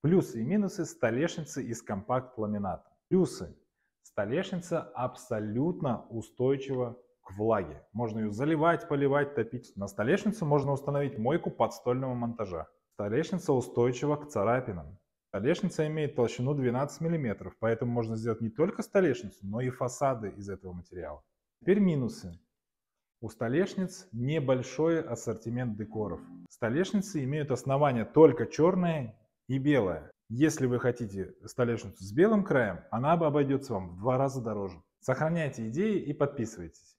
Плюсы и минусы столешницы из компакт-ламината. Плюсы. Столешница абсолютно устойчива к влаге. Можно ее заливать, поливать, топить. На столешницу можно установить мойку подстольного монтажа. Столешница устойчива к царапинам. Столешница имеет толщину 12 мм, поэтому можно сделать не только столешницу, но и фасады из этого материала. Теперь минусы. У столешниц небольшой ассортимент декоров. Столешницы имеют основание только черное, и белая. Если вы хотите столешницу с белым краем, она бы обойдется вам в два раза дороже. Сохраняйте идеи и подписывайтесь.